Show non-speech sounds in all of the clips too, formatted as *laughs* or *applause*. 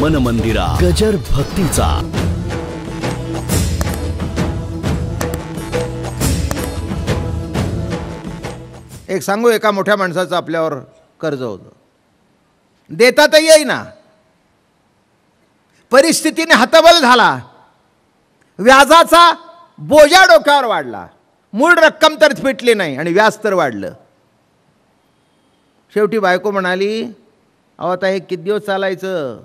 मंदिरा गजर भक्तीचा एक सांगू एका मोठ्या माणसाचं आपल्यावर कर्ज होतं देता तर येईना परिस्थितीने हतबल झाला व्याजाचा बोजा डोक्यावर वाढला मूळ रक्कम तर फिटली नाही आणि व्याज तर वाढलं शेवटी बायको म्हणाली अहो आता हे किती दिवस चालायचं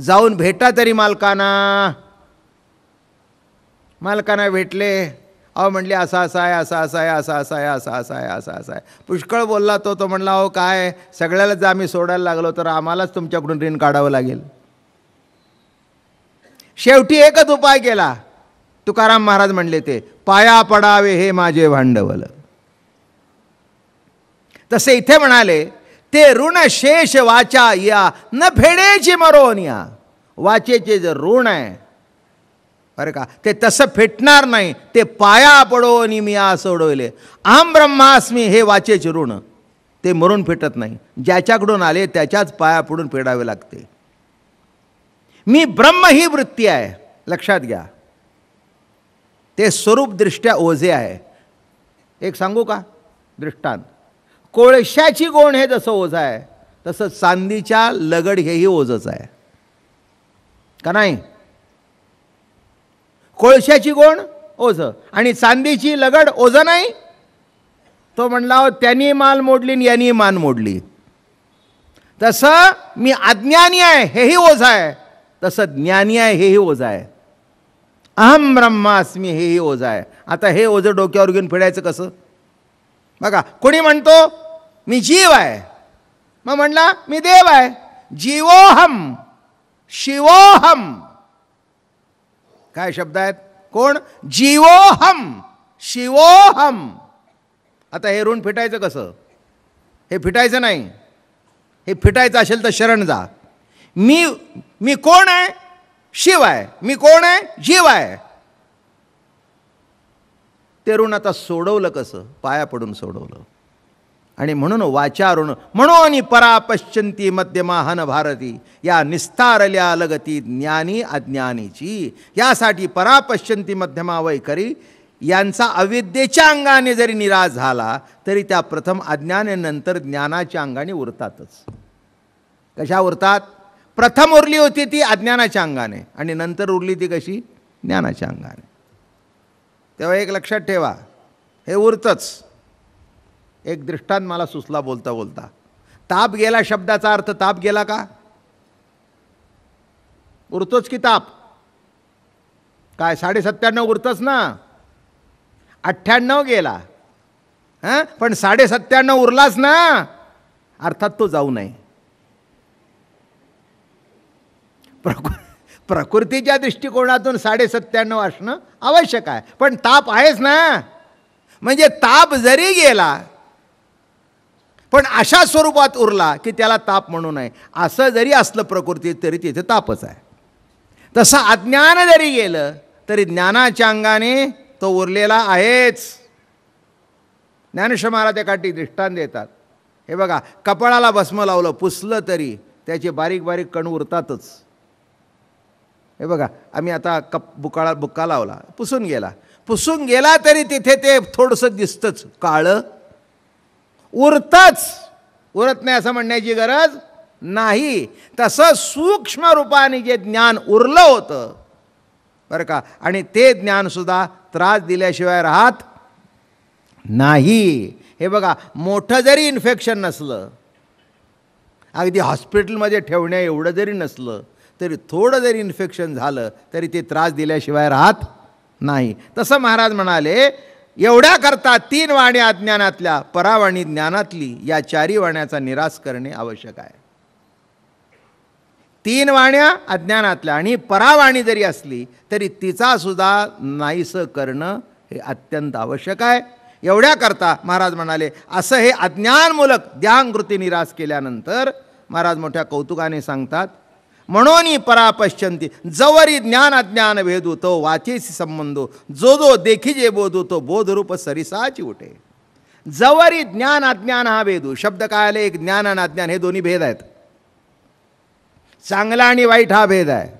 जाऊन भेटा तरी मालकांना मालकांना भेटले अहो म्हटले असा असा आहे असा असा आहे असा असा आहे असा असा आहे असा असा आहे पुष्कळ बोलला तो तो म्हणला अहो काय सगळ्याला जर आम्ही सोडायला लागलो तर आम्हालाच तुमच्याकडून ऋण काढावं लागेल शेवटी एकच उपाय केला तुकाराम महाराज म्हणले ते पाया पडावे हे माझे भांडवल तसे इथे म्हणाले ते ऋण शेष वाचा या न फेडेची मरोन या वाचेचे जे ऋण आहे बरं का ते तसं फेटणार नाही ते पाया पडोनी मी आ सोडवले आम ब्रह्मास्मी हे वाचेचे ऋण ते मरून फेटत नाही ज्याच्याकडून आले त्याच्याच पाया पडून फेडावे लागते मी ब्रह्म ही वृत्ती आहे लक्षात घ्या ते स्वरूपदृष्ट्या ओझे आहे एक सांगू का दृष्टांत कोळशाची गोण हे जसं ओझं आहे तसं चांदीच्या लगड हेही ओझंच आहे का नाही कोळशाची गोण ओझं आणि चांदीची लगड ओझं नाही तो म्हणला त्यांनी माल मोडली आणि यांनी मान मोडली तसं मी अज्ञानी आहे हेही ओझं आहे तसं ज्ञानी आहे हेही ओझं आहे अहम ब्रह्मास्मी हेही ओझं आहे आता हे ओझं डोक्यावर घेऊन फिरायचं कसं बघा कोणी म्हणतो मी जीव आहे मग म्हणला मी देव आहे जीवोहम शिवोहम काय शब्द आहेत कोण जीवोहम शिवोहम आता हे ऋण फिटायचं कसं हे फिटायचं नाही हे फिटायचं असेल तर शरण जा मी मी कोण आहे शिव आहे मी कोण आहे जीव आहे ते ऋण आता सोडवलं कसं पाया पडून सोडवलं आणि म्हणून वाचारुण म्हणून परा मध्यमा मध्यमाहन भारती या निस्तारल्या लगती ज्ञानी अज्ञानीची यासाठी परा मध्यमा वैखरी यांचा अविद्येच्या अंगाने जरी निराश झाला तरी त्या प्रथम अज्ञाने नंतर ज्ञानाच्या अंगाने उरतातच कशा उरतात प्रथम उरली होती ती अज्ञानाच्या अंगाने आणि नंतर उरली ती कशी ज्ञानाच्या अंगाने तेव्हा एक लक्षात ठेवा हे उरतंच एक दृष्टांत मला सुचला बोलता बोलता ताप गेला शब्दाचा अर्थ ताप गेला का उरतोच की ताप काय साडेसत्त्याण्णव उरतंच ना अठ्ठ्याण्णव गेला हां पण साडेसत्त्याण्णव उरलाच ना अर्थात तो जाऊ नये प्रकृ प्रकृतीच्या दृष्टिकोनातून साडेसत्त्याण्णव असणं आवश्यक आहे पण ताप आहेच ना म्हणजे ताप जरी गेला पण अशा स्वरूपात उरला की त्याला ताप म्हणू नये असं जरी असलं प्रकृतीत तरी तिथे तापच आहे तसं अज्ञान जरी गेलं तरी ज्ञानाच्या अंगाने तो उरलेला आहेच ज्ञानेश्वर महाराज एका दृष्टांत देतात हे बघा कपाळाला भस्म लावलं पुसलं तरी त्याचे बारीक बारीक कण उरतातच हे बघा आम्ही आता कप बुकाळा बुक्का लावला पुसून गेला पुसून गेला तरी तिथे ते थोडंसं दिसतंच काळं उरतंच उरत नाही असं म्हणण्याची गरज नाही तसं सूक्ष्म रूपाने जे ज्ञान उरलं होतं बरं का आणि ते ज्ञानसुद्धा त्रास दिल्याशिवाय राहत नाही हे बघा मोठं जरी इन्फेक्शन नसलं अगदी हॉस्पिटलमध्ये ठेवण्या एवढं जरी नसलं तरी थोडं जरी इन्फेक्शन झालं तरी ते त्रास दिल्याशिवाय राहत नाही तसं महाराज म्हणाले एवढ्याकरता तीन वाण्या अज्ञानातल्या परावाणी ज्ञानातली या चारी वाण्याचा निराश करणे आवश्यक आहे तीन वाण्या अज्ञानातल्या आणि परावाणी जरी असली तरी तिचा सुद्धा नाहीसं करणं हे अत्यंत आवश्यक आहे एवढ्याकरता महाराज म्हणाले असं हे अज्ञानमूलक ध्यानकृती निराश केल्यानंतर महाराज मोठ्या कौतुकाने सांगतात म्हणून परापश्यंती जवरी ज्ञान अज्ञान भेद तो वाचेसी संबंध जो जो देखी जे बोधू तो बोधरूप सरिसाची उठे जवरी ज्ञान अज्ञान हा भेदू शब्द काय आले एक ज्ञान आणि अज्ञान हे दोन्ही भेद आहेत चांगला आणि वाईट हा भेद आहे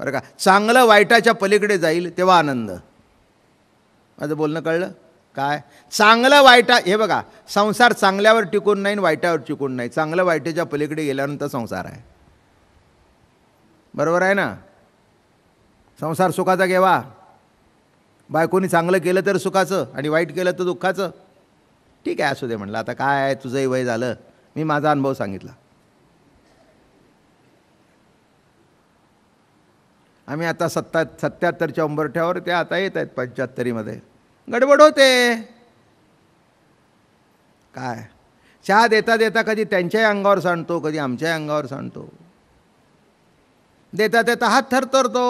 बरं का चांगलं वाईटाच्या पलीकडे जाईल तेव्हा आनंद माझं बोलणं कळलं काय चांगलं वाईटा हे बघा संसार चांगल्यावर टिकून नाही वाईटावर टिकून नाही चांगलं वाईटाच्या पलीकडे गेल्यानंतर संसार आहे बरोबर आहे ना संसार सुखाचा घेवा बायकोनी चांगलं केलं तर सुखाचं आणि वाईट केलं तर दुःखाचं ठीक आहे असू दे म्हटलं आता काय आहे तुझंही वय झालं मी माझा अनुभव सांगितला आम्ही आता सत्ता सत्याहत्तरच्या उंबरठ्यावर त्या आता येत आहेत पंच्याहत्तरीमध्ये गडबड होते काय चहा देता देता कधी त्यांच्याही अंगावर सांडतो कधी आमच्याही अंगावर सांडतो देता देता हात थरथरतो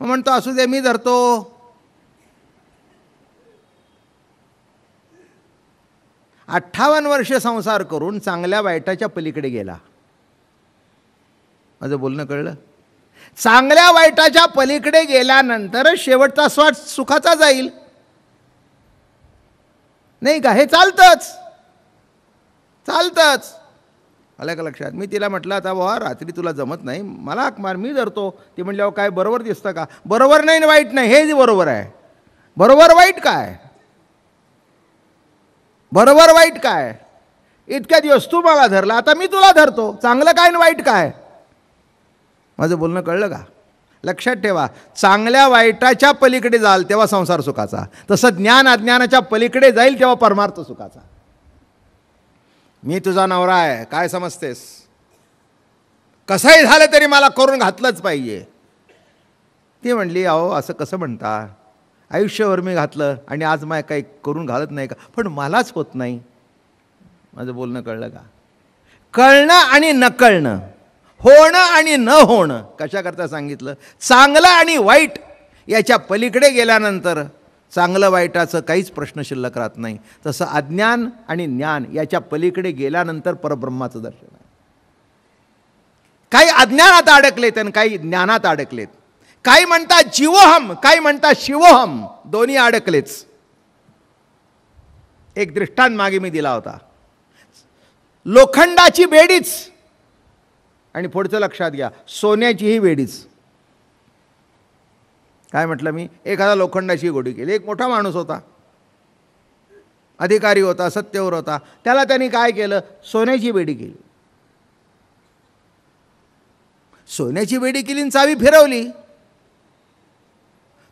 म्हणतो असू दे मी धरतो अठ्ठावन्न वर्ष संसार करून चांगल्या वाईटाच्या पलीकडे गेला माझं बोलणं कळलं चांगल्या वाईटाच्या पलीकडे गेल्यानंतर शेवटचा स्वाद सुखाचा जाईल नाही का हे चालतंच चालतंच आल्या का लक्षात मी तिला म्हटलं आता बाबा रात्री तुला जमत नाही मला मार मी धरतो ती म्हटल्यावर काय बरोबर दिसतं का बरोबर नाही वाईट नाही हेच बरोबर आहे बरोबर वाईट काय बरोबर वाईट काय इतक्या दिवस तू मला धरला आता मी तुला धरतो चांगलं काय आणि वाईट काय माझं बोलणं कळलं का लक्षात ठेवा चांगल्या वाईटाच्या पलीकडे जाल तेव्हा संसार सुखाचा तसं ज्ञान अज्ञानाच्या पलीकडे जाईल तेव्हा परमार्थ सुखाचा मी तुझा नवरा आहे काय समजतेस कसंही झालं तरी मला करून घातलंच पाहिजे ती म्हणली अहो असं कसं म्हणता आयुष्यभर मी घातलं आणि आज माय काही करून घालत नाही का पण मलाच होत नाही माझं बोलणं कळलं का कळणं आणि न कळणं होणं आणि न होणं कशाकरता सांगितलं चांगलं आणि वाईट याच्या पलीकडे गेल्यानंतर चांगलं वाईटाचं काहीच प्रश्न शिल्लक राहत नाही तसं अज्ञान आणि ज्ञान याच्या पलीकडे गेल्यानंतर परब्रह्माचं दर्शन आहे काही अज्ञानात अडकलेत आणि काही ज्ञानात अडकलेत काही म्हणता जीवोहम काही म्हणता शिवोहम दोन्ही अडकलेच एक दृष्टांत मागे मी दिला होता लोखंडाची बेडीच आणि पुढचं लक्षात घ्या सोन्याचीही वेडीच काय म्हटलं मी एखादा लोखंडाची गोडी केली एक मोठा माणूस होता अधिकारी होता सत्यवर होता त्याला त्यांनी काय केलं सोन्याची बेडी केली सोन्याची बेडी केली आणि चावी फिरवली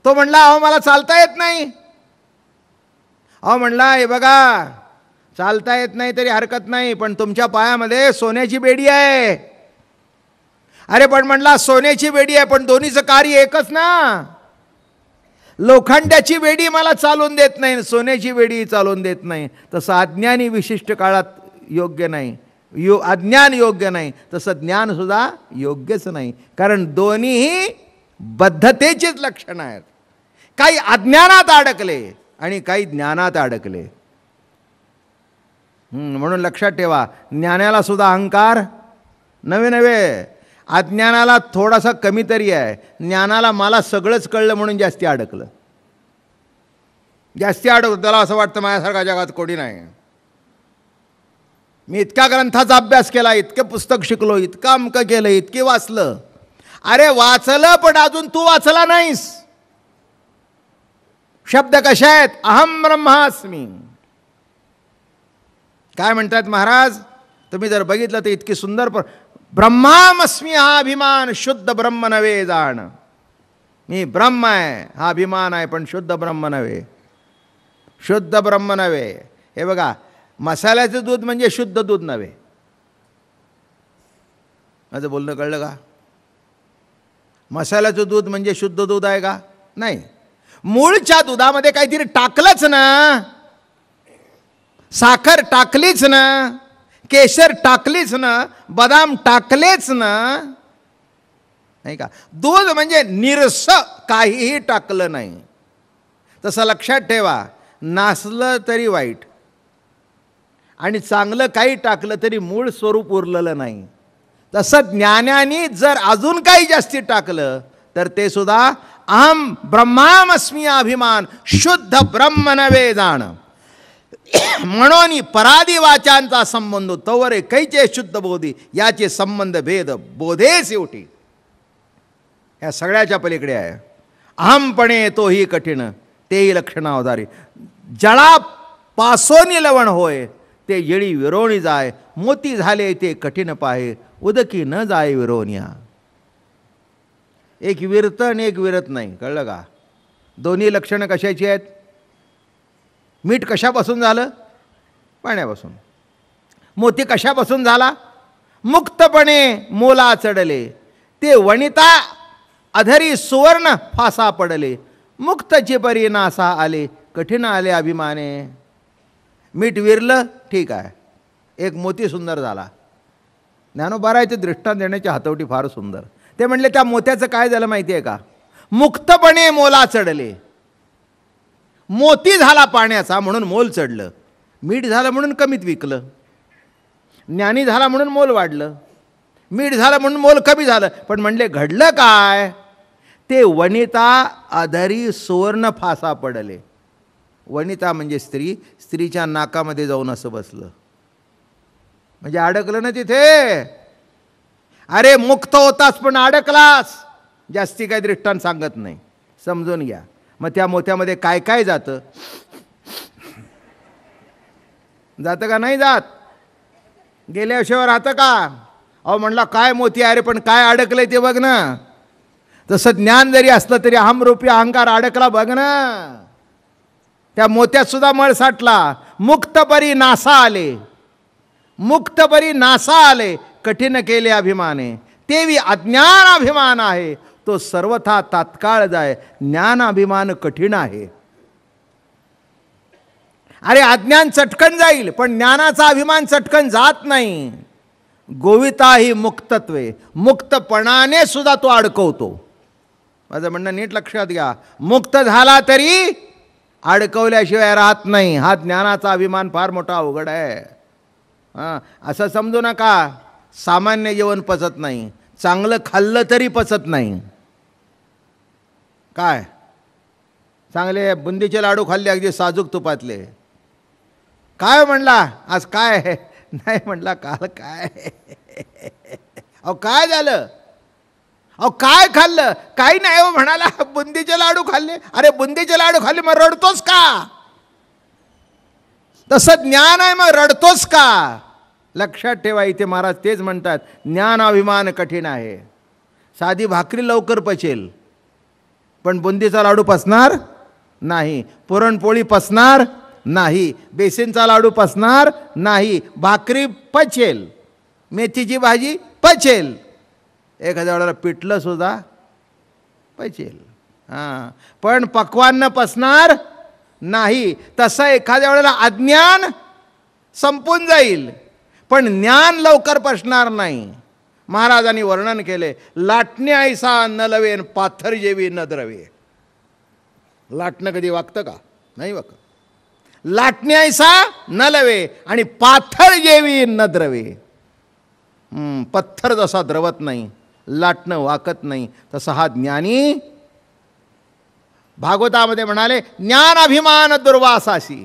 तो म्हणला अहो मला चालता येत नाही अहो म्हणला हे बघा चालता येत नाही तरी हरकत नाही पण तुमच्या पायामध्ये सोन्याची बेडी आहे अरे पण म्हणला सोन्याची बेडी आहे पण दोन्हीचं कार्य एकच ना लोखंडाची वेडी मला चालून देत नाही सोन्याची वेडी चालून देत नाही तसं अज्ञानी विशिष्ट काळात योग्य नाही यो अज्ञान योग्य नाही तसं ज्ञानसुद्धा योग्यच नाही कारण दोन्हीही बद्धतेचेच लक्षणं आहेत काही अज्ञानात अडकले आणि काही ज्ञानात अडकले म्हणून लक्षात ठेवा ज्ञानाला सुद्धा अहंकार नवे नवे अज्ञानाला थोडासा कमी तरी आहे ज्ञानाला मला सगळंच कळलं म्हणून जास्ती अडकलं जास्ती अडकलं त्याला असं वाटतं माझ्यासारखा जगात कोणी नाही मी इतक्या ग्रंथाचा अभ्यास केला इतके पुस्तक शिकलो इतकं अमकं केलं इतके वाचलं अरे वाचलं पण अजून तू वाचला नाहीस शब्द कशा आहेत अहम ब्रह्मास्मी काय म्हणतात महाराज तुम्ही जर बघितलं तर इतकी सुंदर पण ब्रह्मामस्मी हा अभिमान शुद्ध ब्रह्म नव्हे जाण मी ब्रह्म आहे हा अभिमान आहे पण शुद्ध ब्रह्म नव्हे शुद्ध ब्रह्म नव्हे हे बघा मसाल्याचं दूध म्हणजे शुद्ध दूध नव्हे माझं बोलणं कळलं का मसाल्याचं दूध म्हणजे शुद्ध दूध आहे का नाही मूळच्या दुधामध्ये काहीतरी टाकलंच ना साखर टाकलीच ना केशर टाकलीच ना बदाम टाकलेच ना नाही का दूध म्हणजे निरस काहीही टाकलं नाही तसं लक्षात ठेवा नासलं तरी वाईट आणि चांगलं काही टाकलं तरी मूळ स्वरूप उरलेलं नाही तसं ज्ञानाने जर अजून काही जास्ती टाकलं तर ते सुद्धा अहम ब्रह्मामस्मी अभिमान शुद्ध ब्रह्म नवे जाणं म्हणून पराधी वाचांचा संबंध तवरे कैचे शुद्ध बोधी याचे संबंध भेद बोधे शेवटी या सगळ्याच्या पलीकडे आहे अहमपणे तोही कठीण तेही लक्षणावधारी जळा पासोनी लवण होय ते येळी विरोणी जाय मोती झाले ते कठीण पाहे उदकी न जाय विरोण्या एक विरत आणि एक विरत नाही कळलं का दोन्ही लक्षणं कशाची आहेत मीठ कशापासून झालं पाण्यापासून मोती कशापासून झाला मुक्तपणे मोला चढले ते वणिता अधरी सुवर्ण फासा पडले मुक्तचे नासा आले कठीण आले अभिमाने मीठ विरलं ठीक आहे एक मोती सुंदर झाला ज्ञानोबारायचे दृष्टांत देण्याची हातवटी फार सुंदर ते म्हणले त्या मोत्याचं काय झालं माहिती आहे का मुक्तपणे मोला चढले मोती झाला पाण्याचा म्हणून मोल चढलं मीठ झालं म्हणून कमीत विकलं ज्ञानी झाला म्हणून मोल वाढलं मीठ झालं म्हणून मोल कमी झालं पण म्हणले घडलं काय ते वनिता अधरी सुवर्ण फासा पडले वनिता म्हणजे स्त्री स्त्रीच्या नाकामध्ये जाऊन असं बसलं म्हणजे अडकलं ना तिथे अरे मुक्त होतास पण अडकलास जास्ती काही दृष्टांत सांगत नाही समजून घ्या मग त्या मोत्यामध्ये काय काय जातं जातं का नाही जात गेल्याशिवाय राहतं का अहो म्हणला काय मोती अरे पण काय अडकलं ते बघ ना तसं ज्ञान जरी असलं तरी अहमरूपी अहंकार अडकला बघ ना त्या मोत्यात सुद्धा मळ साठला मुक्तपरी नासा आले मुक्तपरी नासा आले कठीण केले अभिमाने तेवी अज्ञान अभिमान आहे तो सर्वथा तात्काळ जाय ज्ञान अभिमान कठीण आहे अरे अज्ञान चटकन जाईल पण ज्ञानाचा अभिमान चटकन जात नाही गोविता ही मुक्तत्वे मुक्तपणाने सुद्धा तो अडकवतो माझं म्हणणं नीट लक्षात घ्या मुक्त झाला तरी अडकवल्याशिवाय राहत नाही हा ज्ञानाचा अभिमान फार मोठा अवघड आहे हा असं समजू नका सामान्य जेवण पचत नाही चांगलं खाल्लं तरी पचत नाही काय चांगले बुंदीचे लाडू खाल्ले अगदी साजूक तुपातले काय म्हणला आज काय *laughs* नाही म्हणला काल काय *laughs* अहो काय झालं अहो काय खाल्लं काही नाही हो म्हणाला बुंदीचे लाडू खाल्ले अरे बुंदीचे लाडू खाल्ले मग रडतोस का तसं ज्ञान आहे मग रडतोस का लक्षात ठेवा इथे महाराज तेच म्हणतात ज्ञान अभिमान कठीण आहे साधी भाकरी लवकर पचेल पण बुंदीचा लाडू पसणार नाही पुरणपोळी पसणार नाही बेसिनचा लाडू पसणार नाही भाकरी पचेल मेथीची भाजी पचेल एखाद्या वेळेला पिठलं सुद्धा पचेल हां पण पक्वान्न पसणार नाही तसं एखाद्या वेळेला अज्ञान संपून जाईल पण ज्ञान लवकर पसणार नाही महाराजांनी वर्णन केले लाटणे ऐसा न लवेन पाथर जेवी न द्रवे लाटणं कधी वागतं का नाही वाक लाटणे ऐसा न लवे आणि पाथर जेवी न द्रवे पत्थर जसा द्रवत नाही लाटणं वाकत नाही तसा हा ज्ञानी भागवतामध्ये म्हणाले ज्ञान अभिमान दुर्वासाशी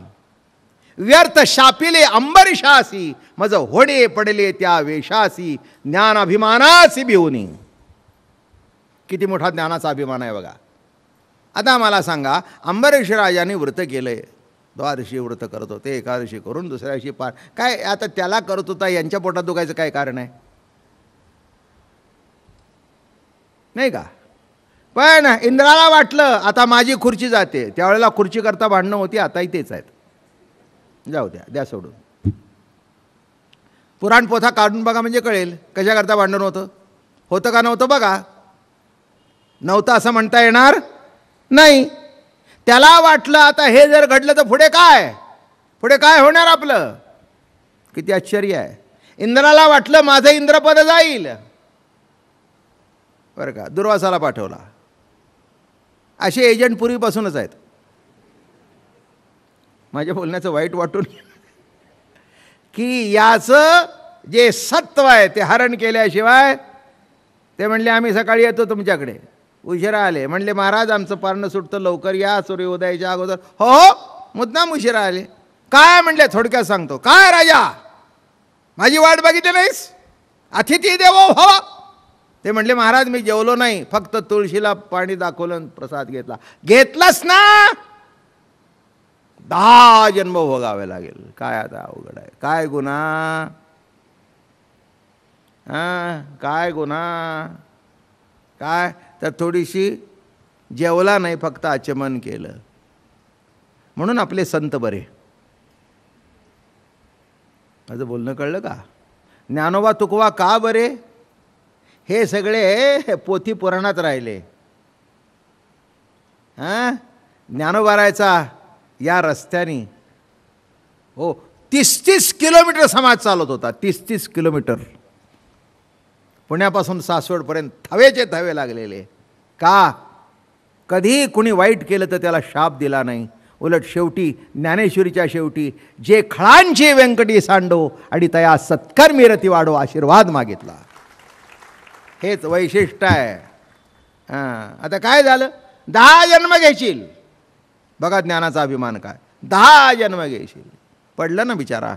व्यर्थ शापिले अंबरीशासी मज होडे पडले त्या वेशासी अभिमानासी भिवनी किती मोठा ज्ञानाचा अभिमान आहे बघा आता मला सांगा अंबरेश्वर राजाने व्रत केलं आहे द्वादशी व्रत करत होते एकादशी करून दुसऱ्याशी पार काय आता त्याला करत होता यांच्या पोटात दुखायचं काय कारण आहे नाही का पण इंद्राला वाटलं आता माझी खुर्ची जाते त्यावेळेला खुर्ची करता भांडणं होती आताही तेच आहेत जाऊ द्या द्या सोडून पोथा काढून बघा म्हणजे कळेल कशाकरता भांडण होतं होतं का नव्हतं बघा नव्हतं असं म्हणता येणार नाही त्याला वाटलं आता हे जर घडलं तर पुढे काय पुढे काय होणार आपलं किती आश्चर्य आहे इंद्राला वाटलं माझं इंद्रपद जाईल बरं का दुर्वासाला पाठवला असे एजंट पूर्वीपासूनच आहेत माझ्या बोलण्याचं वाईट वाटून की याचं जे सत्व आहे ते हरण केल्याशिवाय ते म्हणले आम्ही सकाळी येतो तुमच्याकडे उशिरा आले म्हणले महाराज आमचं पारणं सुटतं लवकर या सूर्योदयाच्या अगोदर हो हो मुद्दाम उशिरा आले काय म्हणले थोडक्यात सांगतो काय राजा माझी वाट बघितली नाहीस अतिथी देवो हो ते म्हणले महाराज मी जेवलो नाही फक्त तुळशीला पाणी दाखवलं प्रसाद घेतला घेतलास ना दहा जन्म भोगावे लागेल काय आता अवघड आहे काय गुन्हा हां काय गुन्हा काय तर थोडीशी जेवला नाही फक्त आचमन केलं म्हणून आपले संत बरे माझं बोलणं कळलं का ज्ञानोबा तुकवा का बरे हे सगळे पोथी पुराणात राहिले हां राहायचा या रस्त्याने हो तीस तीस किलोमीटर समाज चालत होता तीस तीस किलोमीटर पुण्यापासून सासवडपर्यंत थवेचे थवे लागलेले का कधी कुणी वाईट केलं तर त्याला शाप दिला नाही उलट शेवटी ज्ञानेश्वरीच्या शेवटी जे खळांचे व्यंकटी सांडो आणि तया सत्कार मिरती वाढो आशीर्वाद मागितला हेच वैशिष्ट्य आहे आता काय झालं दहा जन्म घेशील बघा ज्ञानाचा अभिमान काय दहा जन्म घेशील पडलं ना बिचारा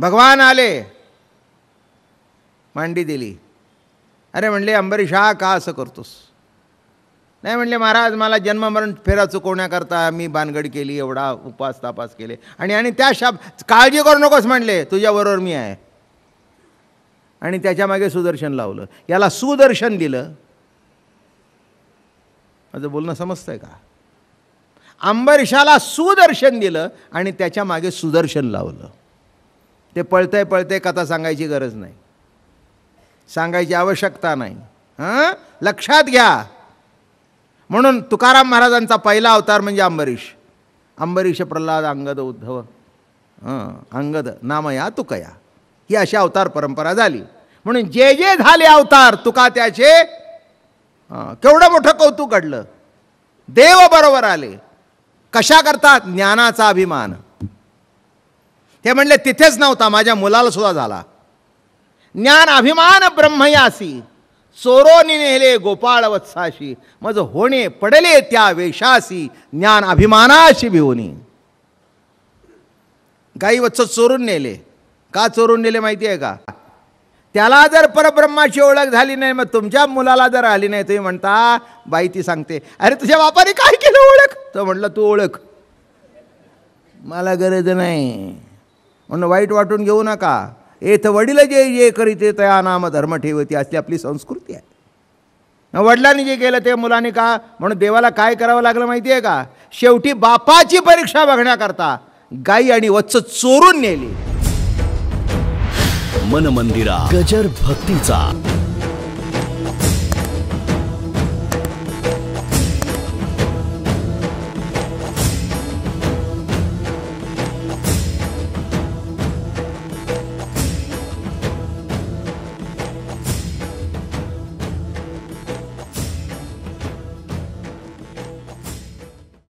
भगवान आले मांडी दिली अरे म्हणले अंबरीशा का असं करतोस नाही म्हणले महाराज मला जन्ममरण फेरा चुकवण्याकरता मी बानगड केली एवढा उपास तापास केले आणि आणि त्या शाप काळजी करू नकोस म्हणले तुझ्याबरोबर मी आहे आणि त्याच्यामागे सुदर्शन लावलं याला सुदर्शन दिलं माझं बोलणं समजतंय का अंबरीशाला सुदर्शन दिलं आणि त्याच्या मागे सुदर्शन लावलं ते पळते पळते कथा सांगायची गरज नाही सांगायची आवश्यकता नाही हां लक्षात घ्या म्हणून तुकाराम महाराजांचा पहिला अवतार म्हणजे अंबरीश अंबरीश प्रल्हाद अंगद उद्धव हां अंगद नामया तुकया ही अशी अवतार परंपरा झाली म्हणून जे जे झाले अवतार तुका त्याचे केवढं मोठं कौतुक घडलं देव बरोबर आले कशा करतात ज्ञानाचा अभिमान ते म्हणले तिथेच नव्हता माझ्या मुलाला सुद्धा झाला ज्ञान अभिमान ब्रह्मयासी चोरोनी नेले गोपाळ वत्साशी मज होणे पडले त्या वेशासी ज्ञान अभिमानाशी भिवनी गाई वत्स चोरून नेले का चोरून नेले माहिती आहे का त्याला जर परब्रह्माची ओळख झाली नाही मग तुमच्या मुलाला जर आली नाही तुम्ही म्हणता बाई ती सांगते अरे तुझ्या बापाने काय केलं ओळख तो म्हटलं तू ओळख मला गरज नाही म्हणून वाईट वाटून घेऊ नका एथ वडील जे जे करीते तया नाम धर्म ठेवते असली आपली संस्कृती आहे वडिलांनी जे केलं ते मुलांनी का म्हणून देवाला काय करावं लागलं माहिती आहे का शेवटी बापाची परीक्षा बघण्याकरता गाई आणि वत्स चोरून नेली मन मंदिरा गजर भक्तीचा